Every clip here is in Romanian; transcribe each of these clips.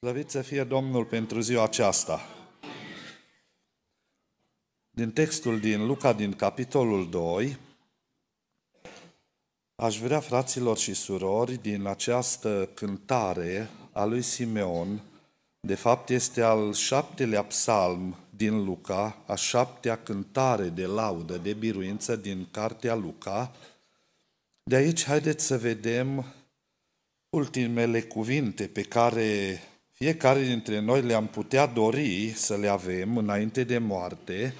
Slăvit să fie Domnul pentru ziua aceasta. Din textul din Luca, din capitolul 2, aș vrea, fraților și surori, din această cântare a lui Simeon, de fapt este al șaptelea psalm din Luca, a șaptea cântare de laudă, de biruință din cartea Luca. De aici haideți să vedem ultimele cuvinte pe care fiecare dintre noi le-am putea dori să le avem înainte de moarte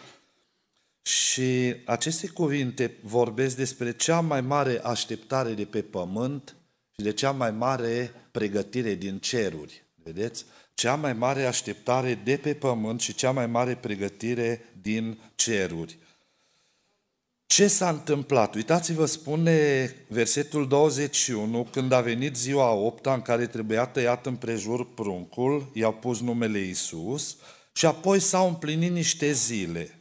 și aceste cuvinte vorbesc despre cea mai mare așteptare de pe pământ și de cea mai mare pregătire din ceruri. Vedeți? Cea mai mare așteptare de pe pământ și cea mai mare pregătire din ceruri. Ce s-a întâmplat? Uitați-vă, spune versetul 21, când a venit ziua 8 în care trebuia tăiat împrejur pruncul, i-au pus numele Isus și apoi s-au împlinit niște zile.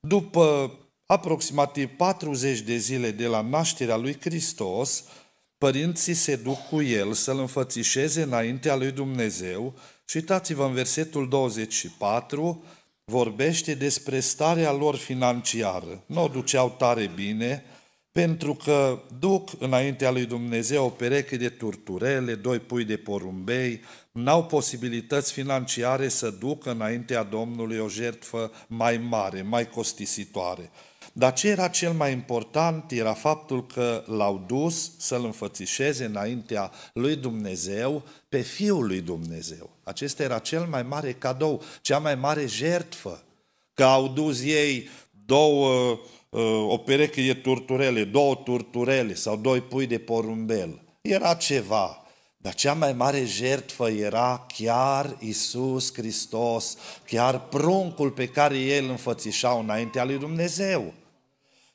După aproximativ 40 de zile de la nașterea lui Hristos, părinții se duc cu el să-l înfățișeze înaintea lui Dumnezeu și uitați-vă în versetul 24, vorbește despre starea lor financiară. Nu o duceau tare bine, pentru că duc înaintea lui Dumnezeu o pereche de turturele, doi pui de porumbei, n-au posibilități financiare să ducă înaintea Domnului o jertfă mai mare, mai costisitoare. Dar ce era cel mai important era faptul că l-au dus să-L înfățișeze înaintea lui Dumnezeu pe Fiul lui Dumnezeu. Acesta era cel mai mare cadou, cea mai mare jertfă. Că au dus ei două, uh, o pereche de turturele, două turturele sau doi pui de porumbel. Era ceva, dar cea mai mare jertfă era chiar Isus Hristos, chiar pruncul pe care el înfățișau înaintea lui Dumnezeu.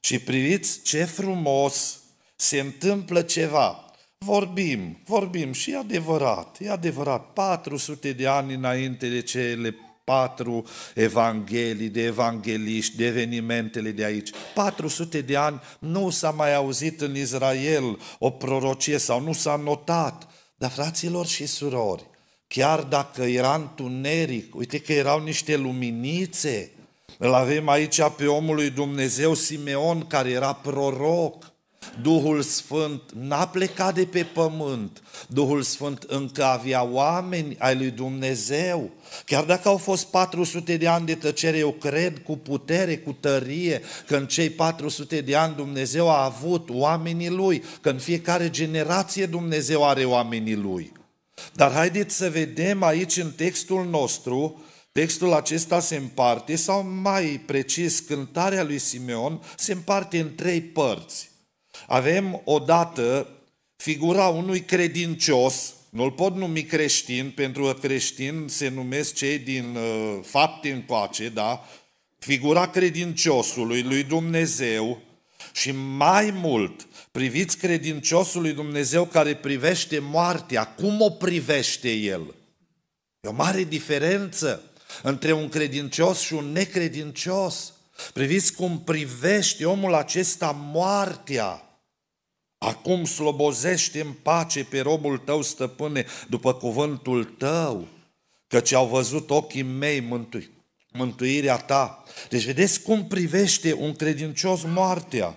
Și priviți ce frumos se întâmplă ceva. Vorbim, vorbim și e adevărat, e adevărat, 400 de ani înainte de cele patru evanghelii, de evangeliști, de evenimentele de aici. 400 de ani nu s-a mai auzit în Israel o prorocie sau nu s-a notat. Dar fraților și surori, chiar dacă era întuneric, uite că erau niște luminițe, îl avem aici pe omul lui Dumnezeu Simeon, care era proroc. Duhul Sfânt n-a plecat de pe pământ. Duhul Sfânt încă avea oameni ai lui Dumnezeu. Chiar dacă au fost 400 de ani de tăcere, eu cred cu putere, cu tărie, că în cei 400 de ani Dumnezeu a avut oamenii lui, că în fiecare generație Dumnezeu are oamenii lui. Dar haideți să vedem aici în textul nostru Textul acesta se împarte, sau mai precis, cântarea lui Simeon se împarte în trei părți. Avem odată figura unui credincios, nu-l pot numi creștin, pentru că creștin se numesc cei din uh, fapte încoace, da? Figura credinciosului lui Dumnezeu și mai mult, priviți credinciosul lui Dumnezeu care privește moartea, cum o privește el? E o mare diferență între un credincios și un necredincios. Priviți cum privește omul acesta moartea. Acum slobozește în pace pe robul tău, stăpâne, după cuvântul tău, căci au văzut ochii mei mântui, mântuirea ta. Deci vedeți cum privește un credincios moartea.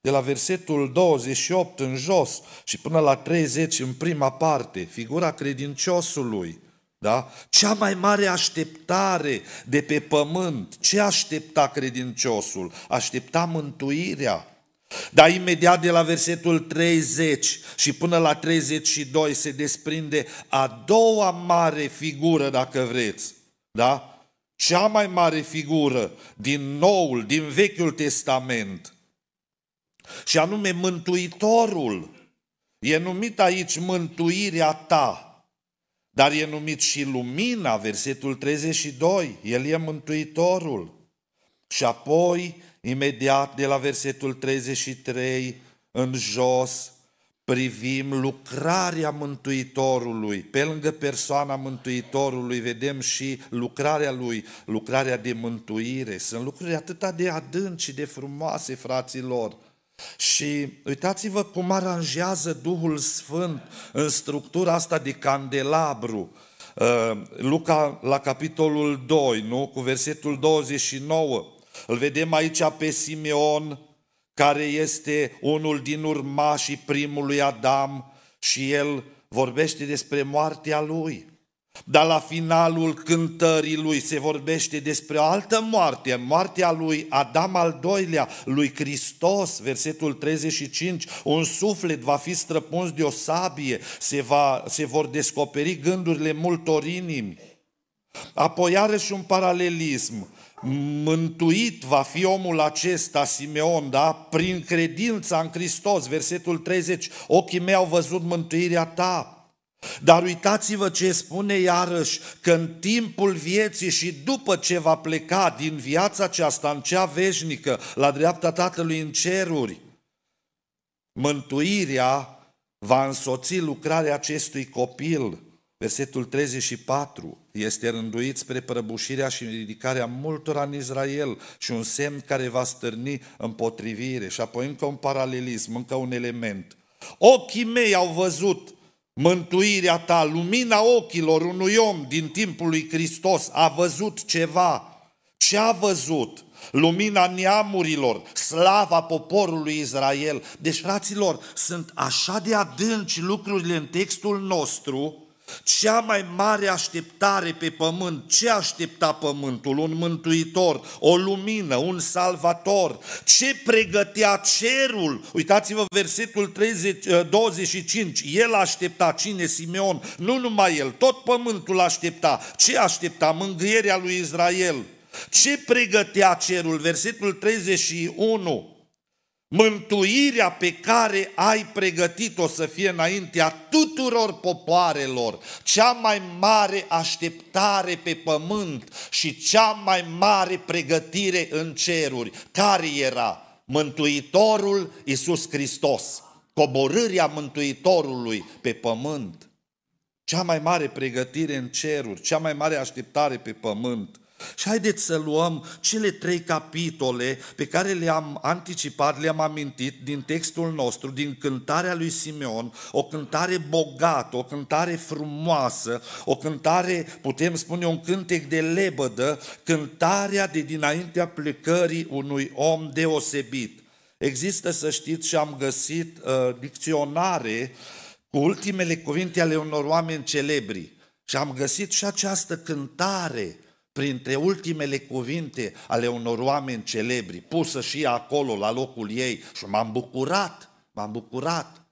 De la versetul 28 în jos și până la 30 în prima parte, figura credinciosului – da? Cea mai mare așteptare de pe pământ, ce aștepta credinciosul? Aștepta mântuirea. Dar imediat de la versetul 30 și până la 32 se desprinde a doua mare figură, dacă vreți. Da? Cea mai mare figură din Noul, din Vechiul Testament. Și anume Mântuitorul. E numit aici mântuirea ta. Dar e numit și lumina, versetul 32, el e mântuitorul. Și apoi, imediat de la versetul 33 în jos, privim lucrarea Mântuitorului. Pe lângă persoana Mântuitorului vedem și lucrarea lui, lucrarea de mântuire. Sunt lucruri atât de adânci și de frumoase, fraților. Și uitați-vă cum aranjează Duhul Sfânt în structura asta de candelabru. Uh, Luca la capitolul 2, nu? cu versetul 29. Îl vedem aici pe Simeon, care este unul din urmașii primului Adam și el vorbește despre moartea lui. Dar la finalul cântării lui se vorbește despre o altă moarte, moartea lui Adam al doilea, lui Hristos, versetul 35, un suflet va fi străpuns de o sabie, se, va, se vor descoperi gândurile multor inimi. Apoi iarăși un paralelism, Mântuit va fi omul acesta, Simeon, da? Prin credința în Hristos, versetul 30, ochii mei au văzut mântuirea ta. Dar uitați-vă ce spune iarăși, că în timpul vieții și după ce va pleca din viața aceasta în cea veșnică, la dreapta Tatălui în ceruri, mântuirea va însoți lucrarea acestui copil. Versetul 34 este rânduit spre prăbușirea și ridicarea multora în Israel și un semn care va stârni împotrivire. Și apoi încă un paralelism, încă un element. Ochii mei au văzut mântuirea ta, lumina ochilor unui om din timpul lui Hristos a văzut ceva. Ce a văzut? Lumina neamurilor, slava poporului Israel. Deci, fraților, sunt așa de adânci lucrurile în textul nostru, cea mai mare așteptare pe pământ, ce aștepta pământul? Un mântuitor, o lumină, un salvator. Ce pregătea cerul? Uitați-vă versetul 30, 25. Eh, el aștepta cine? Simeon. Nu numai el, tot pământul aștepta. Ce aștepta? Mângâierea lui Israel. Ce pregătea cerul? Versetul 31. Mântuirea pe care ai pregătit-o să fie înaintea tuturor popoarelor, cea mai mare așteptare pe pământ și cea mai mare pregătire în ceruri, care era Mântuitorul Isus Hristos, coborârea Mântuitorului pe pământ. Cea mai mare pregătire în ceruri, cea mai mare așteptare pe pământ. Și haideți să luăm cele trei capitole pe care le-am anticipat, le-am amintit din textul nostru, din cântarea lui Simeon, o cântare bogată, o cântare frumoasă, o cântare, putem spune, un cântec de lebădă, cântarea de dinaintea plecării unui om deosebit. Există, să știți, și am găsit uh, dicționare cu ultimele cuvinte ale unor oameni celebri. Și am găsit și această cântare printre ultimele cuvinte ale unor oameni celebri, pusă și acolo, la locul ei, și m-am bucurat, m-am bucurat.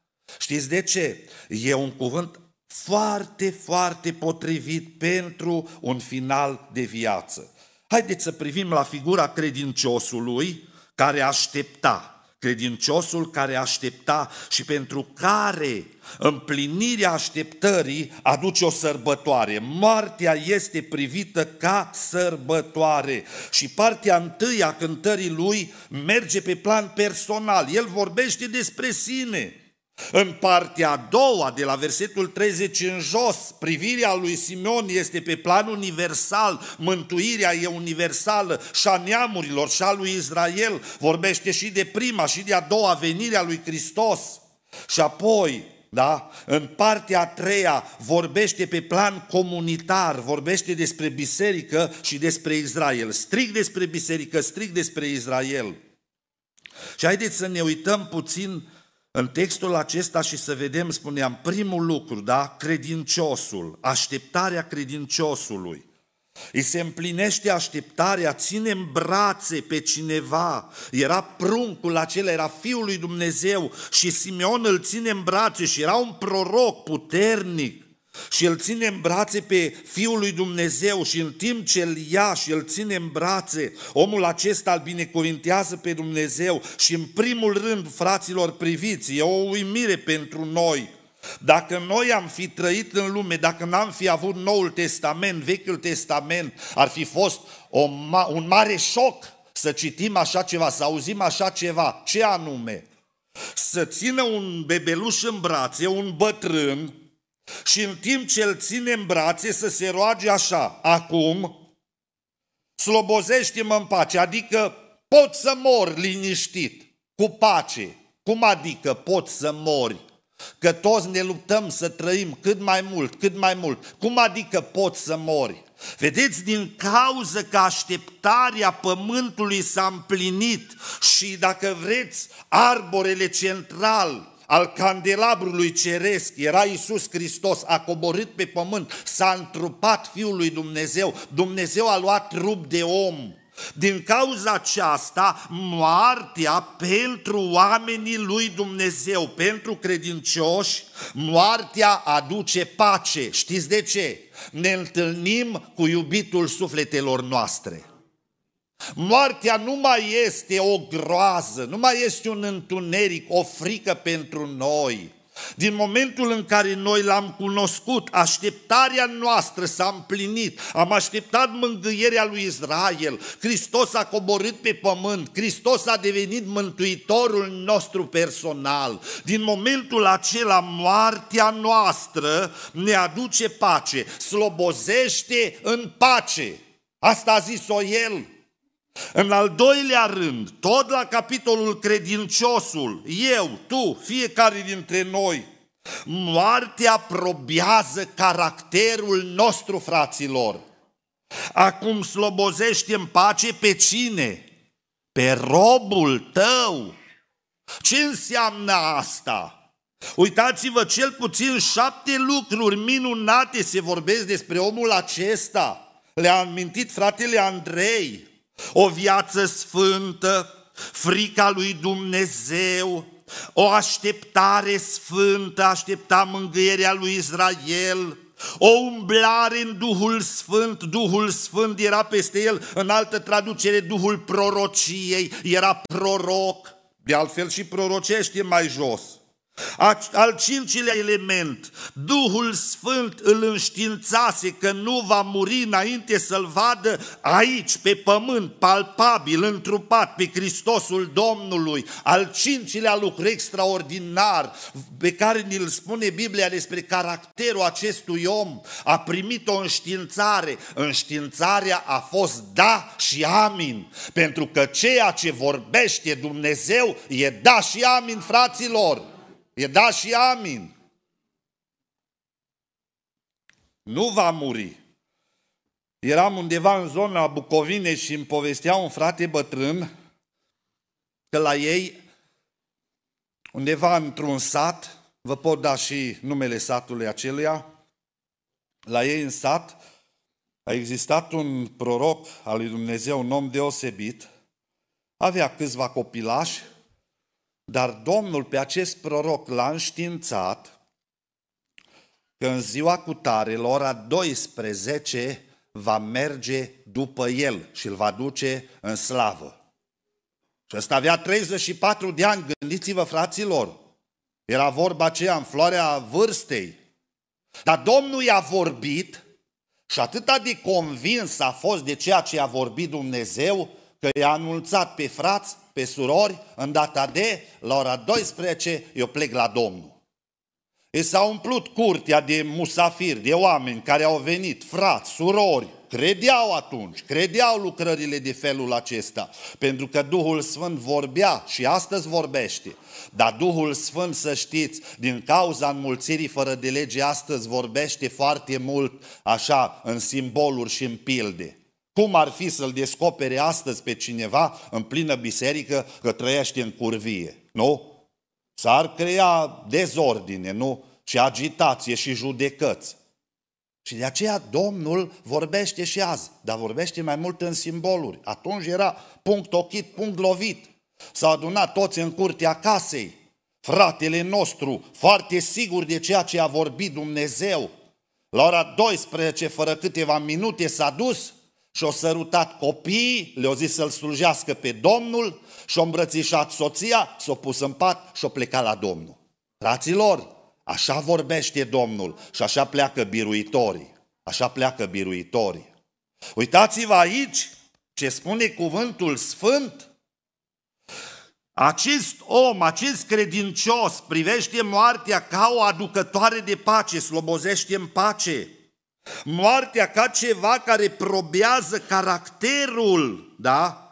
Știți de ce? E un cuvânt foarte, foarte potrivit pentru un final de viață. Haideți să privim la figura credinciosului care aștepta credinciosul care aștepta și pentru care împlinirea așteptării aduce o sărbătoare. Moartea este privită ca sărbătoare și partea întâi a cântării lui merge pe plan personal. El vorbește despre sine. În partea a doua, de la versetul 30 în jos, privirea lui Simeon este pe plan universal, mântuirea e universală și a neamurilor și a lui Israel, vorbește și de prima și de a doua venire a lui Hristos. Și apoi, da? În partea a treia vorbește pe plan comunitar, vorbește despre biserică și despre Israel. strig despre biserică, strig despre Israel. Și haideți să ne uităm puțin în textul acesta și să vedem, spuneam, primul lucru, da? Credinciosul, așteptarea credinciosului. Îi se împlinește așteptarea, ține în brațe pe cineva. Era pruncul acela, era fiul lui Dumnezeu și Simeon îl ține în brațe și era un proroc puternic și îl ține în brațe pe Fiul lui Dumnezeu și în timp ce îl ia și îl ține în brațe, omul acesta îl binecuvintează pe Dumnezeu și în primul rând, fraților, priviți, e o uimire pentru noi. Dacă noi am fi trăit în lume, dacă n-am fi avut Noul Testament, Vechiul Testament, ar fi fost o ma- un mare șoc să citim așa ceva, să auzim așa ceva. Ce anume? Să țină un bebeluș în brațe, un bătrân, și în timp ce îl ține în brațe să se roage așa, acum, slobozește-mă în pace, adică pot să mor liniștit, cu pace. Cum adică pot să mori? Că toți ne luptăm să trăim cât mai mult, cât mai mult. Cum adică pot să mori? Vedeți, din cauză că așteptarea pământului s-a împlinit și, dacă vreți, arborele central al candelabrului ceresc, era Iisus Hristos, a coborât pe pământ, s-a întrupat Fiul lui Dumnezeu, Dumnezeu a luat trup de om. Din cauza aceasta, moartea pentru oamenii lui Dumnezeu, pentru credincioși, moartea aduce pace. Știți de ce? Ne întâlnim cu iubitul sufletelor noastre. Moartea nu mai este o groază, nu mai este un întuneric, o frică pentru noi. Din momentul în care noi l-am cunoscut, așteptarea noastră s-a împlinit. Am așteptat mângâierea lui Israel. Hristos a coborât pe pământ. Hristos a devenit mântuitorul nostru personal. Din momentul acela, moartea noastră ne aduce pace, slobozește în pace. Asta a zis-o el. În al doilea rând, tot la capitolul credinciosul, eu, tu, fiecare dintre noi, moartea probează caracterul nostru, fraților. Acum slobozește în pace pe cine? Pe robul tău. Ce înseamnă asta? Uitați-vă, cel puțin șapte lucruri minunate se vorbesc despre omul acesta. Le-a amintit fratele Andrei o viață sfântă, frica lui Dumnezeu, o așteptare sfântă, aștepta mângâierea lui Israel, o umblare în Duhul Sfânt, Duhul Sfânt era peste el, în altă traducere, Duhul prorociei, era proroc, de altfel și prorocește mai jos – al cincilea element, Duhul Sfânt îl înștiințase că nu va muri înainte să-L vadă aici, pe pământ, palpabil, întrupat pe Hristosul Domnului. Al cincilea lucru extraordinar pe care ni-l spune Biblia despre caracterul acestui om, a primit o înștiințare. Înștiințarea a fost da și amin, pentru că ceea ce vorbește Dumnezeu e da și amin, fraților. E da și amin. Nu va muri. Eram undeva în zona Bucovine și îmi povestea un frate bătrân că la ei, undeva într-un sat, vă pot da și numele satului aceluia, la ei în sat a existat un proroc al lui Dumnezeu, un om deosebit, avea câțiva copilași dar Domnul pe acest proroc l-a înștiințat că în ziua cutare, la ora 12, va merge după el și îl va duce în slavă. Și ăsta avea 34 de ani, gândiți-vă fraților, era vorba aceea în floarea vârstei. Dar Domnul i-a vorbit și atâta de convins a fost de ceea ce a vorbit Dumnezeu, că i-a anunțat pe frați, pe surori, în data de, la ora 12, eu plec la Domnul. I s-a umplut curtea de musafiri, de oameni care au venit, frați, surori, credeau atunci, credeau lucrările de felul acesta, pentru că Duhul Sfânt vorbea și astăzi vorbește. Dar Duhul Sfânt, să știți, din cauza înmulțirii fără de lege, astăzi vorbește foarte mult, așa, în simboluri și în pilde. Cum ar fi să-l descopere astăzi pe cineva în plină biserică că trăiește în curvie, nu? S-ar crea dezordine, nu? Și agitație și judecăți. Și de aceea Domnul vorbește și azi, dar vorbește mai mult în simboluri. Atunci era punct ochit, punct lovit. s a adunat toți în curtea casei. Fratele nostru, foarte sigur de ceea ce a vorbit Dumnezeu, la ora 12, fără câteva minute, s-a dus și-o sărutat copiii, le-o zis să-l slujească pe Domnul, și-o îmbrățișat soția, s-o pus în pat și-o plecat la Domnul. Fraților, așa vorbește Domnul și așa pleacă biruitorii. Așa pleacă biruitorii. Uitați-vă aici ce spune cuvântul sfânt. Acest om, acest credincios privește moartea ca o aducătoare de pace, slobozește în pace. Moartea ca ceva care probează caracterul, da?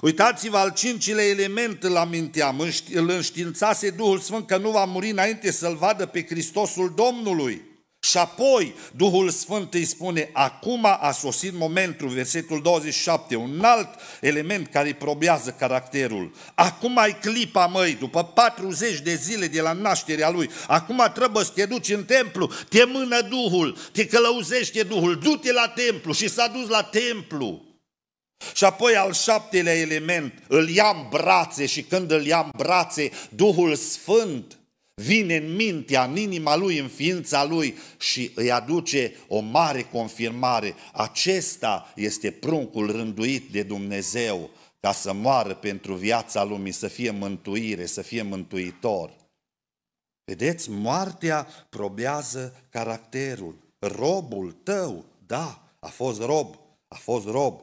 Uitați-vă al cincile element îl aminteam, îl înștiințase Duhul Sfânt că nu va muri înainte să-L vadă pe Hristosul Domnului. Și apoi Duhul Sfânt îi spune, acum a sosit momentul, versetul 27, un alt element care îi probează caracterul. Acum ai clipa, măi, după 40 de zile de la nașterea lui, acum trebuie să te duci în templu, te mână Duhul, te călăuzește Duhul, du-te la templu și s-a dus la templu. Și apoi al șaptelea element, îl ia în brațe și când îl ia în brațe, Duhul Sfânt vine în mintea, în inima lui, în ființa lui și îi aduce o mare confirmare. Acesta este pruncul rânduit de Dumnezeu ca să moară pentru viața lumii, să fie mântuire, să fie mântuitor. Vedeți, moartea probează caracterul. Robul tău, da, a fost rob, a fost rob,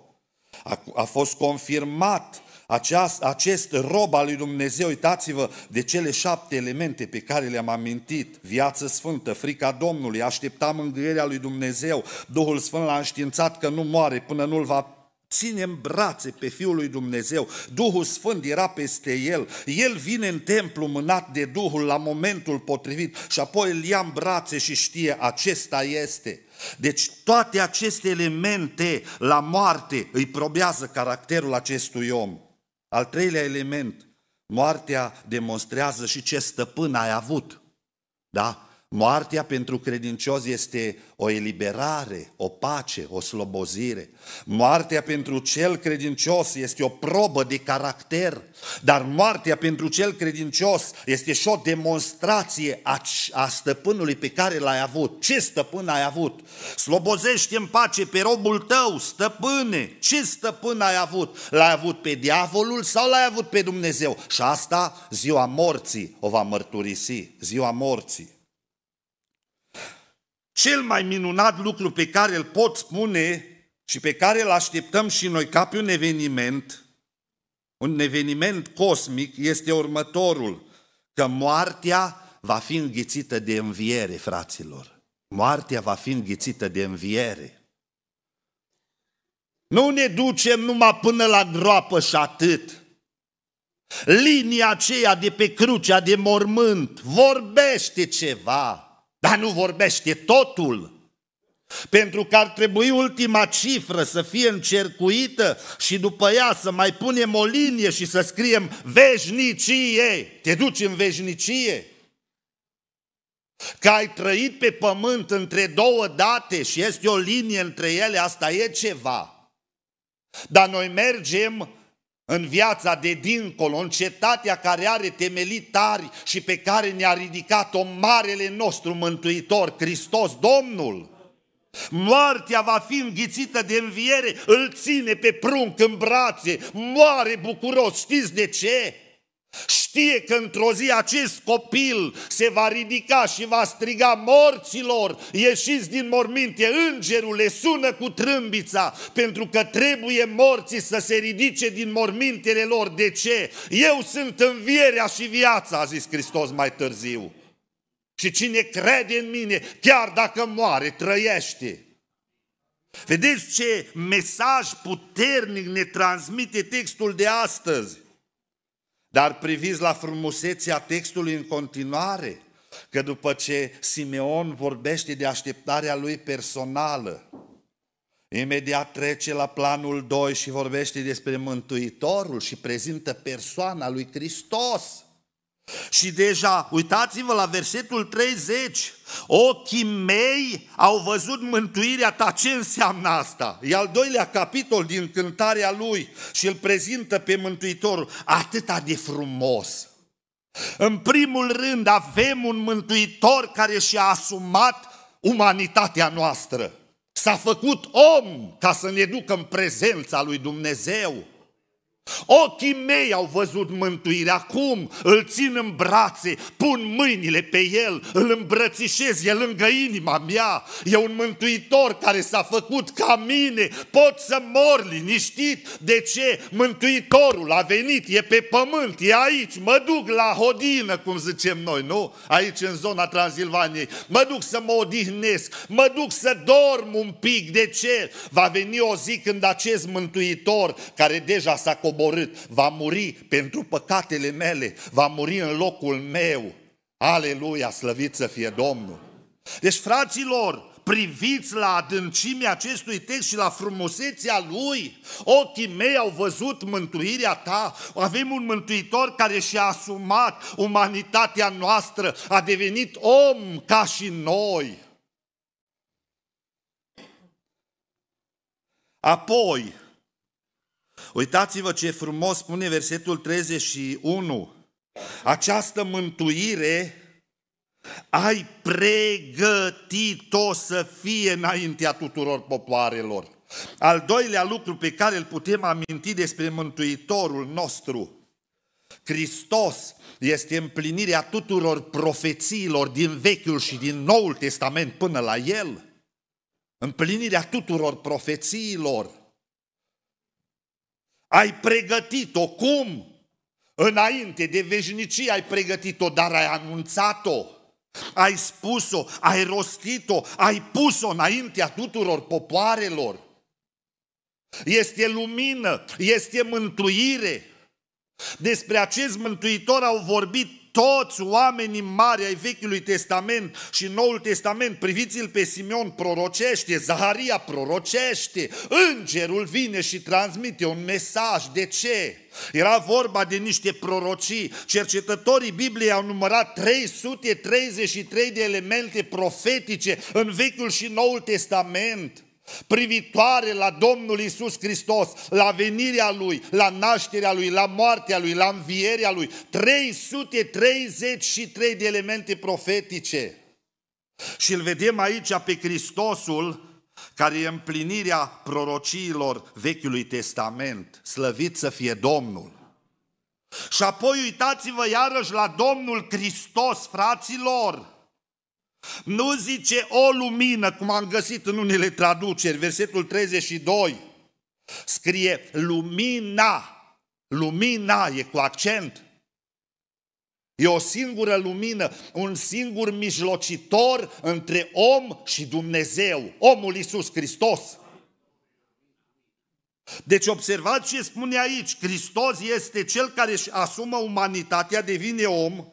a, a fost confirmat aceast, acest rob al lui Dumnezeu, uitați-vă de cele șapte elemente pe care le-am amintit, viață sfântă, frica Domnului, aștepta mângâierea lui Dumnezeu, Duhul Sfânt l-a înștiințat că nu moare până nu-l va ține în brațe pe Fiul lui Dumnezeu. Duhul Sfânt era peste el. El vine în templu mânat de Duhul la momentul potrivit și apoi îl ia în brațe și știe acesta este. Deci toate aceste elemente la moarte îi probează caracterul acestui om. Al treilea element, moartea demonstrează și ce stăpân ai avut. Da? Moartea pentru credincios este o eliberare, o pace, o slobozire. Moartea pentru cel credincios este o probă de caracter, dar moartea pentru cel credincios este și o demonstrație a, a stăpânului pe care l-ai avut. Ce stăpân ai avut? Slobozește în pace pe robul tău, stăpâne! Ce stăpân ai avut? L-ai avut pe diavolul sau l-ai avut pe Dumnezeu? Și asta ziua morții o va mărturisi, ziua morții. Cel mai minunat lucru pe care îl pot spune și pe care îl așteptăm și noi ca pe un eveniment, un eveniment cosmic, este următorul, că moartea va fi înghițită de înviere, fraților. Moartea va fi înghițită de înviere. Nu ne ducem numai până la groapă și atât. Linia aceea de pe crucea de mormânt vorbește ceva. Dar nu vorbește totul. Pentru că ar trebui ultima cifră să fie încercuită și după ea să mai punem o linie și să scriem veșnicie. Te duci în veșnicie. Că ai trăit pe pământ între două date și este o linie între ele, asta e ceva. Dar noi mergem în viața de dincolo, în cetatea care are temelii tari și pe care ne-a ridicat-o Marele nostru Mântuitor, Hristos Domnul. Moartea va fi înghițită de înviere, îl ține pe prunc în brațe, moare bucuros, știți de ce? știe că într-o zi acest copil se va ridica și va striga morților, ieșiți din morminte, îngerul le sună cu trâmbița, pentru că trebuie morții să se ridice din mormintele lor. De ce? Eu sunt învierea și viața, a zis Hristos mai târziu. Și cine crede în mine, chiar dacă moare, trăiește. Vedeți ce mesaj puternic ne transmite textul de astăzi. Dar priviți la frumusețea textului în continuare, că după ce Simeon vorbește de așteptarea lui personală, imediat trece la planul 2 și vorbește despre Mântuitorul și prezintă persoana lui Hristos. Și deja, uitați-vă la versetul 30, ochii mei au văzut mântuirea ta. Ce înseamnă asta? E al doilea capitol din cântarea lui și îl prezintă pe Mântuitorul atâta de frumos. În primul rând avem un Mântuitor care și-a asumat umanitatea noastră. S-a făcut om ca să ne ducă în prezența lui Dumnezeu. Ochii mei au văzut mântuirea, acum îl țin în brațe, pun mâinile pe el, îl îmbrățișez, e lângă inima mea. E un mântuitor care s-a făcut ca mine, pot să mor liniștit. De ce? Mântuitorul a venit, e pe pământ, e aici, mă duc la hodină, cum zicem noi, nu? Aici în zona Transilvaniei, mă duc să mă odihnesc, mă duc să dorm un pic, de ce? Va veni o zi când acest mântuitor, care deja s-a coborât, va muri pentru păcatele mele, va muri în locul meu. Aleluia, slăvit să fie Domnul! Deci, fraților, priviți la adâncimea acestui text și la frumusețea lui. Ochii mei au văzut mântuirea ta. Avem un mântuitor care și-a asumat umanitatea noastră, a devenit om ca și noi. Apoi, Uitați-vă ce frumos spune versetul 31. Această mântuire ai pregătit-o să fie înaintea tuturor popoarelor. Al doilea lucru pe care îl putem aminti despre Mântuitorul nostru, Hristos este împlinirea tuturor profețiilor din Vechiul și din Noul Testament până la El. Împlinirea tuturor profețiilor ai pregătit-o. Cum? Înainte de veșnicie ai pregătit-o, dar ai anunțat-o. Ai spus-o, ai rostit-o, ai pus-o înaintea tuturor popoarelor. Este lumină, este mântuire. Despre acest mântuitor au vorbit toți oamenii mari ai Vechiului Testament și Noul Testament, priviți-l pe Simeon, prorocește, Zaharia prorocește, îngerul vine și transmite un mesaj. De ce? Era vorba de niște prorocii. Cercetătorii Bibliei au numărat 333 de elemente profetice în Vechiul și Noul Testament privitoare la Domnul Isus Hristos, la venirea Lui, la nașterea Lui, la moartea Lui, la învierea Lui. 333 de elemente profetice. Și îl vedem aici pe Hristosul, care e împlinirea prorociilor Vechiului Testament. Slăvit să fie Domnul! Și apoi uitați-vă iarăși la Domnul Hristos, fraților! Nu zice o lumină, cum am găsit în unele traduceri, versetul 32. Scrie lumina. Lumina e cu accent. E o singură lumină, un singur mijlocitor între om și Dumnezeu, omul Iisus Hristos. Deci observați ce spune aici, Hristos este cel care își asumă umanitatea, devine om,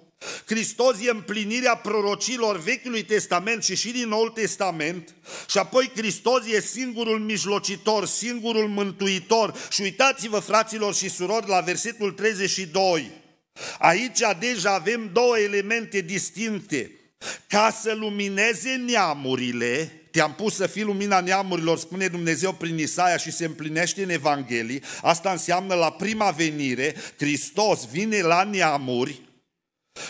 Hristos e împlinirea prorocilor Vechiului Testament și și din Noul Testament și apoi Hristos e singurul mijlocitor, singurul mântuitor și uitați-vă fraților și surori la versetul 32. Aici deja avem două elemente distincte. Ca să lumineze neamurile, te-am pus să fii lumina neamurilor, spune Dumnezeu prin Isaia și se împlinește în Evanghelie, asta înseamnă la prima venire, Hristos vine la neamuri,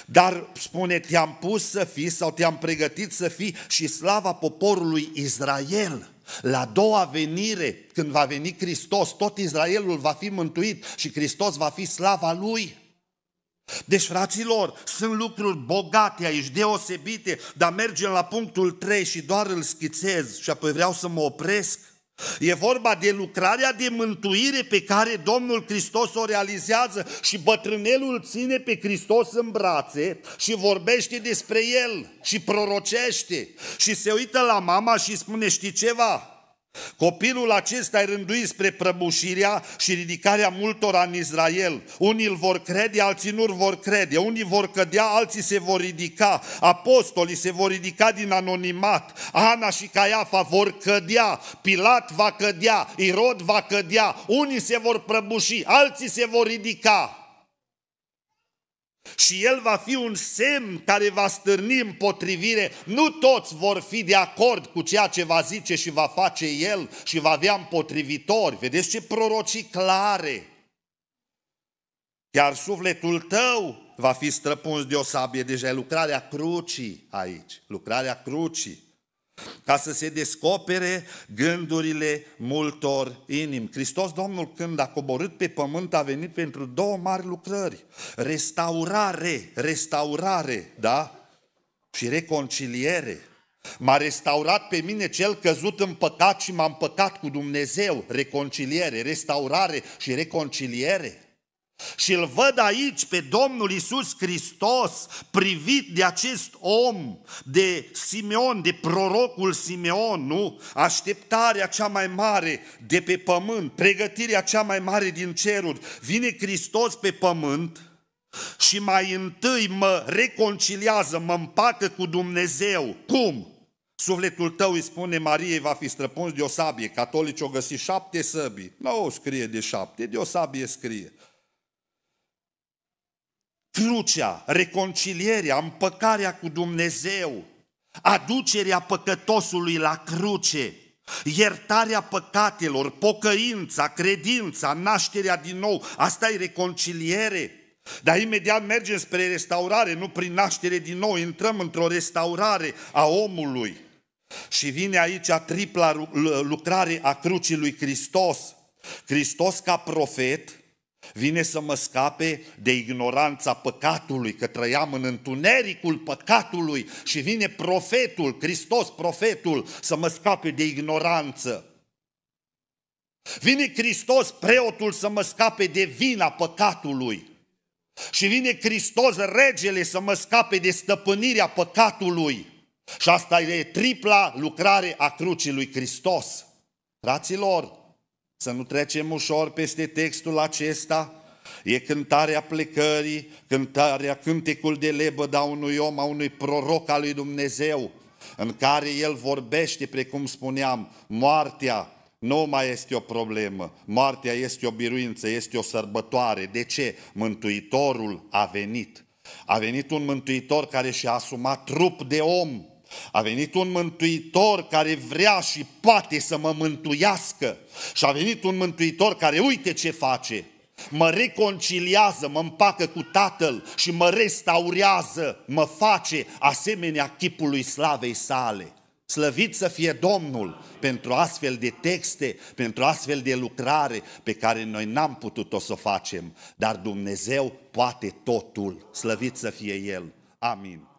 dar spune, te-am pus să fii sau te-am pregătit să fii și slava poporului Israel. La doua venire, când va veni Hristos, tot Israelul va fi mântuit și Hristos va fi slava lui. Deci, fraților, sunt lucruri bogate aici, deosebite, dar mergem la punctul 3 și doar îl schițez și apoi vreau să mă opresc. E vorba de lucrarea de mântuire pe care Domnul Hristos o realizează și bătrânelul ține pe Hristos în brațe și vorbește despre el și prorocește și se uită la mama și spune, știi ceva? Copilul acesta e rânduit spre prăbușirea și ridicarea multora în Israel. Unii îl vor crede, alții nu îl vor crede. Unii vor cădea, alții se vor ridica. Apostolii se vor ridica din anonimat. Ana și Caiafa vor cădea. Pilat va cădea. Irod va cădea. Unii se vor prăbuși, alții se vor ridica. Și el va fi un semn care va stârni împotrivire. Nu toți vor fi de acord cu ceea ce va zice și va face el și va avea împotrivitori. Vedeți ce prorocii clare! Chiar sufletul tău va fi străpuns de o sabie. Deja e lucrarea crucii aici, lucrarea crucii ca să se descopere gândurile multor inimi. Hristos Domnul când a coborât pe pământ a venit pentru două mari lucrări. Restaurare, restaurare, da? Și reconciliere. M-a restaurat pe mine cel căzut în păcat și m-am păcat cu Dumnezeu. Reconciliere, restaurare și reconciliere. Și îl văd aici pe Domnul Isus Hristos, privit de acest om, de Simeon, de prorocul Simeon, nu? Așteptarea cea mai mare de pe pământ, pregătirea cea mai mare din ceruri. Vine Hristos pe pământ și mai întâi mă reconciliază, mă împacă cu Dumnezeu. Cum? Sufletul tău îi spune Marie va fi străpuns de o sabie. Catolici o găsi șapte săbii. Nu o scrie de șapte, de o sabie scrie crucea, reconcilierea, împăcarea cu Dumnezeu, aducerea păcătosului la cruce, iertarea păcatelor, pocăința, credința, nașterea din nou, asta e reconciliere. Dar imediat mergem spre restaurare, nu prin naștere din nou, intrăm într-o restaurare a omului. Și vine aici a tripla lucrare a crucii lui Hristos. Hristos ca profet, Vine să mă scape de ignoranța păcatului, că trăiam în întunericul păcatului și vine profetul, Hristos profetul, să mă scape de ignoranță. Vine Hristos preotul să mă scape de vina păcatului. Și vine Hristos regele să mă scape de stăpânirea păcatului. Și asta e tripla lucrare a crucii lui Hristos. Fraților, să nu trecem ușor peste textul acesta, e cântarea plecării, cântarea cântecul de a da, unui om, a unui proroc al lui Dumnezeu, în care el vorbește, precum spuneam, moartea nu mai este o problemă, moartea este o biruință, este o sărbătoare. De ce? Mântuitorul a venit. A venit un mântuitor care și-a asumat trup de om, a venit un mântuitor care vrea și poate să mă mântuiască. Și a venit un mântuitor care uite ce face. Mă reconciliază, mă împacă cu Tatăl și mă restaurează, mă face asemenea chipului slavei sale. Slăvit să fie Domnul pentru astfel de texte, pentru astfel de lucrare pe care noi n-am putut-o să o facem, dar Dumnezeu poate totul. Slăvit să fie El. Amin.